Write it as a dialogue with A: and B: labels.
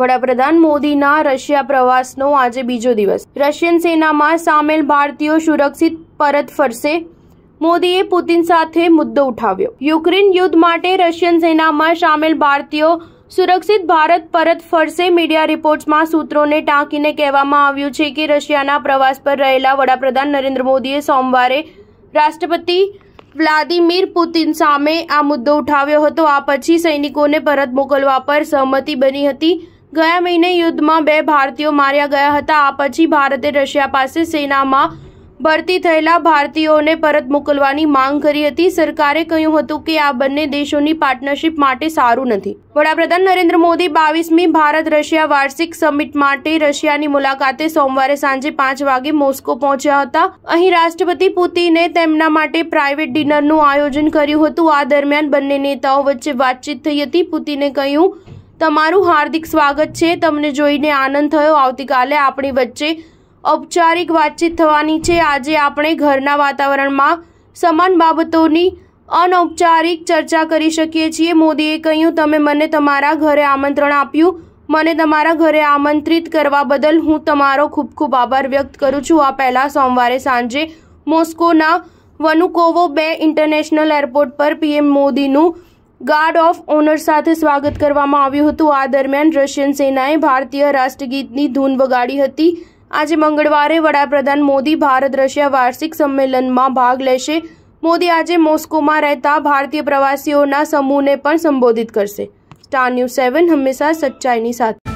A: વડાપ્રધાન મોદીના રશિયા પ્રવાસનો આજે બીજો દિવસ રશિયન સેનામાં સામેલ ભારતીયો સુરક્ષિત પરત ફરશે મોદીએ પુતિન સાથે મુદ્દો ઉઠાવ્યો યુક્રેન યુદ્ધ માટે રશિયન સેનામાં સામેલ ભારતીયો સુરક્ષિત ભારત પરત ફરશે મીડિયા રિપોર્ટ્સમાં સૂત્રોને ટાંકીને કહેવામાં આવ્યું છે કે રશિયાના પ્રવાસ પર રહેલા વડાપ્રધાન નરેન્દ્ર મોદીએ સોમવારે રાષ્ટ્રપતિ વ્લાદિમીર પુતિન સામે આ મુદ્દો ઉઠાવ્યો હતો આ પછી સૈનિકોને પરત મોકલવા પર સહમતિ બની હતી ગયા મહિને યુદ્ધમાં બે ભારતીયો માર્યા ગયા હતા આ પછી ભારતે રશિયા પાસે સેનામાં ભરતી થયેલા ભારતીયોને પરત મોકલવાની માંગ કરી હતી સરકારે કહ્યું હતું કે આ બંને દેશોની પાર્ટનરશિપ માટે સારું નથી વડાપ્રધાન નરેન્દ્ર મોદી બાવીસમી ભારત રશિયા વાર્ષિક સમિટ માટે રશિયાની મુલાકાતે સોમવારે સાંજે પાંચ વાગે મોસ્કો પહોંચ્યા હતા અહીં રાષ્ટ્રપતિ પુતિને તેમના માટે પ્રાઇવેટ ડિનરનું આયોજન કર્યું હતું આ દરમિયાન બંને નેતાઓ વચ્ચે વાતચીત થઈ હતી પુતિને કહ્યું તમારું હાર્દિક સ્વાગત છે તમને જોઈને આનંદ થયો આવતીકાલે આપણી વચ્ચે ઔપચારિક વાતચીત થવાની છે આજે આપણે ઘરના વાતાવરણમાં સમાન બાબતોની અનૌપચારિક ચર્ચા કરી શકીએ છીએ મોદીએ કહ્યું તમે મને તમારા ઘરે આમંત્રણ આપ્યું મને તમારા ઘરે આમંત્રિત કરવા બદલ હું તમારો ખૂબ ખૂબ આભાર વ્યક્ત કરું છું આ પહેલાં સોમવારે સાંજે મોસ્કોના વનુકોવો બે ઇન્ટરનેશનલ એરપોર્ટ પર પીએમ મોદીનું ગાર્ડ ઓફ ઓનર સાથે સ્વાગત કરવામાં આવ્યુ હતું આ દરમિયાન રશિયન સેનાએ ભારતીય રાષ્ટ્રગીતની ધૂન વગાડી હતી આજે મંગળવારે વડાપ્રધાન મોદી ભારતદ્રશ્ય વાર્ષિક સંમેલનમાં ભાગ લેશે મોદી આજે મોસ્કોમાં રહેતા ભારતીય પ્રવાસીઓના સમૂહને પણ સંબોધિત કરશે સ્ટાર ન્યૂ 7 હંમેશા સચ્ચાઈની સાથ